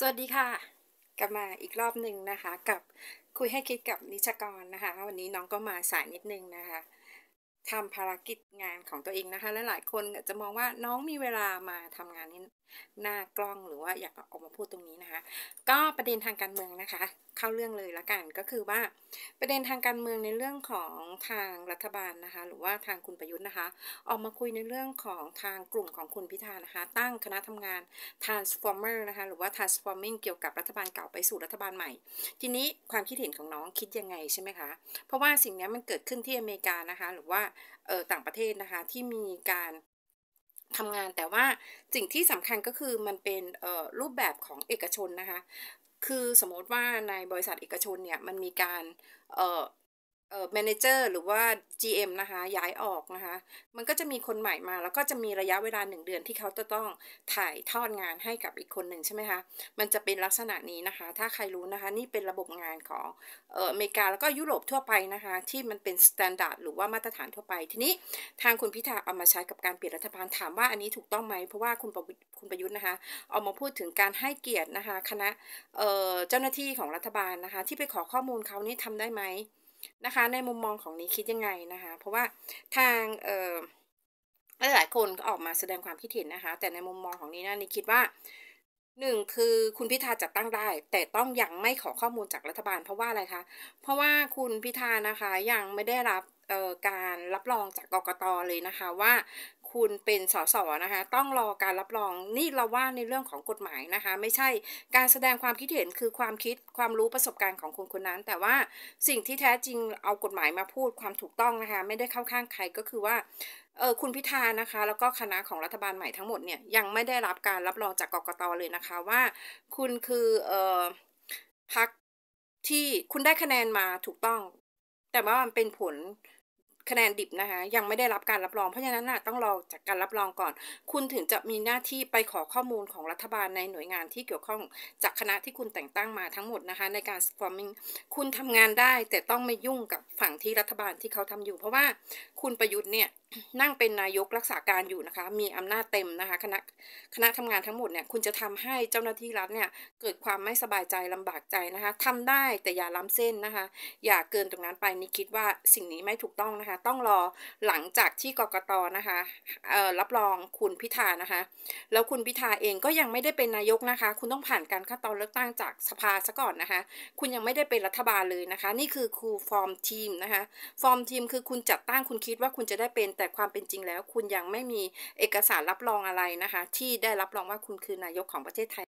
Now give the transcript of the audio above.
สวัสดีค่ะ กลับมาอีกรอบหนึ่งนะคะ กับคุยให้คิดกับนิชกรนะคะ วันนี้น้องก็มาสายนิดนึงนะคะทำภารกิจงานของตัวเองนะคะและหลายคนจะมองว่าน้องมีเวลามาทำงานนี้หน้ากล้องหรือว่าอยากออกมาพูดตรงนี้นะคะ ก็ประเด็นทางการเมืองนะคะเข้าเรื่องเลยละกันก็คือว่าประเด็นทางการเมืองในเรื่องของทางรัฐบาลนะคะหรือว่าทางคุณประยุทธ์นะคะออกมาคุยในเรื่องของทางกลุ่มของคุณพิธานะคะตั้งคณะทำงาน transformer นะคะหรือว่า transforming เกี่ยวกับรัฐบาลเก่าไปสู่รัฐบาลใหม่ ทีนี้ความคิดเห็นของน้องคิดยังไงใช่ไหมคะเพราะว่าสิ่งนี้มันเกิดขึ้นที่อเมริกานะคะหรือว่าต่างประเทศนะคะที่มีการทำงานแต่ว่าสิ่งที่สำคัญก็คือมันเป็นรูปแบบของเอกชนนะคะคือสมมติว่าในบริษัทเอกชนเนี่ย มันมีการเอ่อแมเเจอร์หรือว่า GM นะคะย้ายออกนะคะมันก็จะมีคนใหม่มา แล้วก็จะมีระยะเวลาหนึ่งเดือนที่เขาจะต้องถ่ายทอดงานให้กับอีกคนหนึ่งใช่ไหมคะมันจะเป็นลักษณะนี้นะคะ ถ้าใครรู้นะคะ นี่เป็นระบบงานของเอ่ออเมริกาแล้วก็ยุโรปทั่วไปนะคะ ที่มันเป็นสแตนดาร์ดหรือว่ามาตรฐานทั่วไป ทีนี้ทางคุณพิธาเอามาใช้กับการเปลี่ยนรัฐบาลถามว่าอันนี้ถูกต้องไหมเพราะว่าคุณประคุณประยุทธ์นะคะเอามาพูดถึงการให้เกียรตินะคะคณะเอ่อเจ้าหน้าที่ของรัฐบาลนะคะที่ไปขอข้อมูลเขานี่ทำได้ไหมนะคะในมุมมองของนี้คิดยังไงนะคะ เพราะว่าทางเอ่อหลายคนก็ออกมาแสดงความคิดเห็นนะคะ แต่ในมุมมองของนี้นะนี่คิดว่าหนึ่งคือคุณพิธาจัดตั้งได้แต่ต้องยังไม่ขอข้อมูลจากรัฐบาล เพราะว่าอะไรคะเพราะว่าคุณพิธานะคะยังไม่ได้รับการรับรองจากกกตเลยนะคะว่าคุณเป็นสสนะคะต้องรอการรับรองนี่เราว่าในเรื่องของกฎหมายนะคะไม่ใช่การแสดงความคิดเห็นคือความคิดความรู้ประสบการณ์ของคนคนนั้น แต่ว่าสิ่งที่แท้จริงเอากฎหมายมาพูดความถูกต้องนะคะไม่ได้เข้าข้างใครก็คือว่าเออคุณพิธานะคะแล้วก็คณะของรัฐบาลใหม่ทั้งหมดเนี่ยยังไม่ได้รับการรับรองจากกกตเลยนะคะว่าคุณคือเออพักที่คุณได้คะแนนมาถูกต้อง แต่ว่ามันเป็นผลคะแนนดิบนะคะยังไม่ได้รับการรับรองเพราะฉะนั้นนะต้องรอจากการรับรองก่อน คุณถึงจะมีหน้าที่ไปขอข้อมูลของรัฐบาลในหน่วยงานที่เกี่ยวข้อง จากคณะที่คุณแต่งตั้งมาทั้งหมดนะคะในการ f อร์มิงคุณทำงานได้ แต่ต้องไม่ยุ่งกับฝั่งที่รัฐบาลที่เขาทำอยู่ เพราะว่าคุณประยุทธ์เนี่ยนั่งเป็นนายกรักษาการอยู่นะคะ มีอำนาจเต็มนะคะ คณะคณะทำงานทั้งหมดเนี่ยคุณจะทำให้เจ้าหน้าที่รัฐเนี่ยเกิดความไม่สบายใจลำบากใจนะคะทำได้แต่อย่าล้ำเส้นนะคะ อย่าเกินตรงนั้นไป นี่คิดว่าสิ่งนี้ไม่ถูกต้องนะคะ ต้องรอหลังจากที่กกตนะคะรับรองคุณพิธานะคะ แล้วคุณพิธาเองก็ยังไม่ได้เป็นนายกนะคะ คุณต้องผ่านการขั้นตอนเลือกตั้งจากสภาซะก่อนนะคะ คุณยังไม่ได้เป็นรัฐบาลเลยนะคะ นี่คือครูฟอร์มทีมนะคะฟอร์มทีมคือคุณจัดตั้งคุณคิดว่าคุณจะได้เป็นแต่แต่ความเป็นจริงแล้วคุณยังไม่มีเอกสารรับรองอะไรนะคะ ที่ได้รับรองว่าคุณคือนายกของประเทศไทย